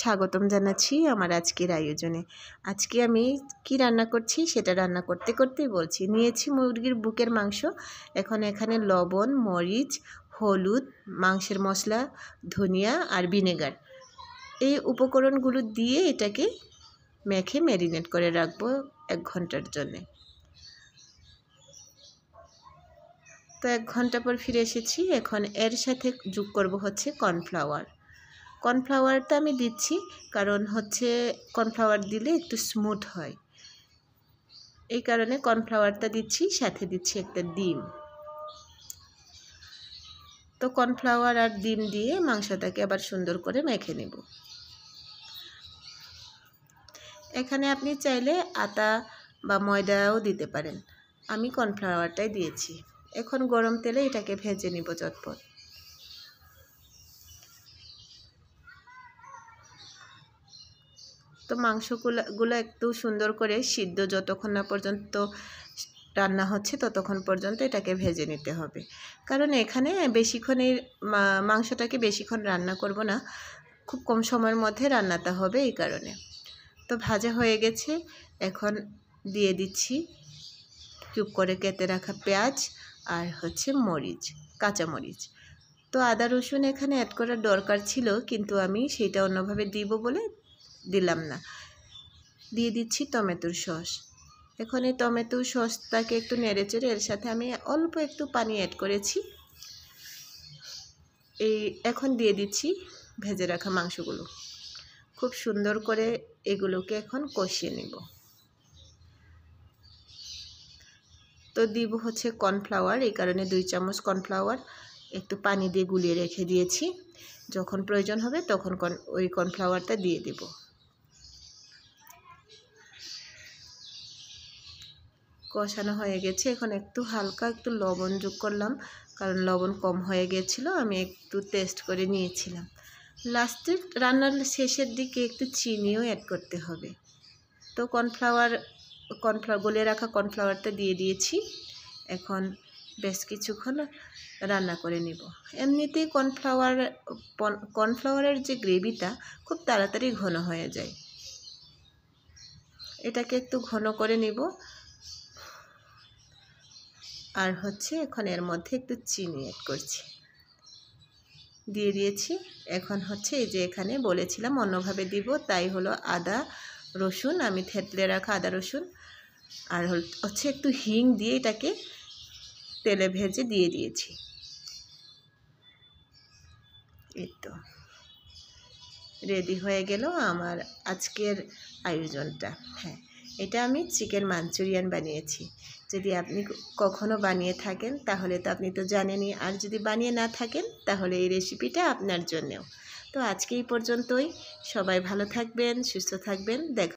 স্বাগতম জানাচ্ছি আমার আজকের আয়োজনে আজকে আমি কি রান্না করছি সেটা রান্না করতে করতেই বলছি নিয়েছি মুরগির বুকের মাংস এখন এখানে লবণ মরিচ হলুদ মাংসের মশলা ধনিয়া আর ভিনেগার এই উপকরণগুলো দিয়ে এটাকে মেখে ম্যারিনেট করে রাখবো এক ঘন্টার জন্যে তো এক ঘন্টা পর ফিরে এসেছি এখন এর সাথে যোগ করব হচ্ছে কর্নফ্লাওয়ার কর্নফ্লাওয়ারটা আমি দিচ্ছি কারণ হচ্ছে কর্নফ্লাওয়ার দিলে একটু স্মুথ হয় এই কারণে কর্নফ্লাওয়ারটা দিচ্ছি সাথে দিচ্ছি একটা ডিম তো কর্নফ্লাওয়ার আর ডিম দিয়ে মাংসটাকে আবার সুন্দর করে মেখে নেব এখানে আপনি চাইলে আটা বা ময়দাও দিতে পারেন আমি কর্নফ্লাওয়ারটাই দিয়েছি এখন গরম তেলে এটাকে ভেজে নেব চটপট তো মাংসগুলো একটু সুন্দর করে সিদ্ধ যতক্ষণ না পর্যন্ত রান্না হচ্ছে ততক্ষণ পর্যন্ত এটাকে ভেজে নিতে হবে কারণ এখানে বেশিক্ষণ এই মাংসটাকে বেশিক্ষণ রান্না করব না খুব কম সময়ের মধ্যে রান্নাটা হবে এই কারণে তো ভাজা হয়ে গেছে এখন দিয়ে দিচ্ছি কিউব করে কেটে রাখা পেঁয়াজ আর হচ্ছে মরিচ কাঁচা মরিচ তো আদা রসুন এখানে অ্যাড করার দরকার ছিল কিন্তু আমি সেটা অন্যভাবে দিব বলে দিলাম না দিয়ে দিচ্ছি টমেটোর সস এখন এই টমেটো সসটাকে একটু নেড়েচেড়ে এর সাথে আমি অল্প একটু পানি অ্যাড করেছি এই এখন দিয়ে দিচ্ছি ভেজে রাখা মাংসগুলো খুব সুন্দর করে এগুলোকে এখন কষিয়ে নিব তো দিব হচ্ছে কর্নফ্লাওয়ার এই কারণে দুই চামচ কর্নফ্লাওয়ার একটু পানি দিয়ে গুলিয়ে রেখে দিয়েছি যখন প্রয়োজন হবে তখন ওই কর্নফ্লাওয়ারটা দিয়ে দেবো কষানো হয়ে গেছে এখন একটু হালকা একটু লবণ যোগ করলাম কারণ লবণ কম হয়ে গেছিল আমি একটু টেস্ট করে নিয়েছিলাম লাস্টে রান্নার শেষের দিকে একটু চিনিও অ্যাড করতে হবে তো কর্নফ্লাওয়ার কর্নফ্লাওয়ার গলে রাখা কর্নফ্লাওয়ারটা দিয়ে দিয়েছি এখন বেশ কিছুক্ষণ রান্না করে নেব এমনিতেই কর্নফ্লাওয়ার কর্নফ্লাওয়ারের যে গ্রেভিটা খুব তাড়াতাড়ি ঘন হয়ে যায় এটাকে একটু ঘন করে নেব আর হচ্ছে এখন এর মধ্যে একটু চিনি অ্যাড করছি দিয়ে দিয়েছি এখন হচ্ছে এই যে এখানে বলেছিলাম অন্যভাবে দিব তাই হলো আদা রসুন আমি থেতলে রাখা আদা রসুন আর হচ্ছে একটু হিং দিয়ে এটাকে তেলে ভেজে দিয়ে দিয়েছি এই তো রেডি হয়ে গেল আমার আজকের আয়োজনটা হ্যাঁ এটা আমি চিকেন মাঞ্চুরিয়ান বানিয়েছি যদি আপনি কখনো বানিয়ে থাকেন তাহলে তো আপনি তো জানেনই আর যদি বানিয়ে না থাকেন তাহলে এই রেসিপিটা আপনার জন্যেও তো আজকে এই পর্যন্তই সবাই ভালো থাকবেন সুস্থ থাকবেন দেখ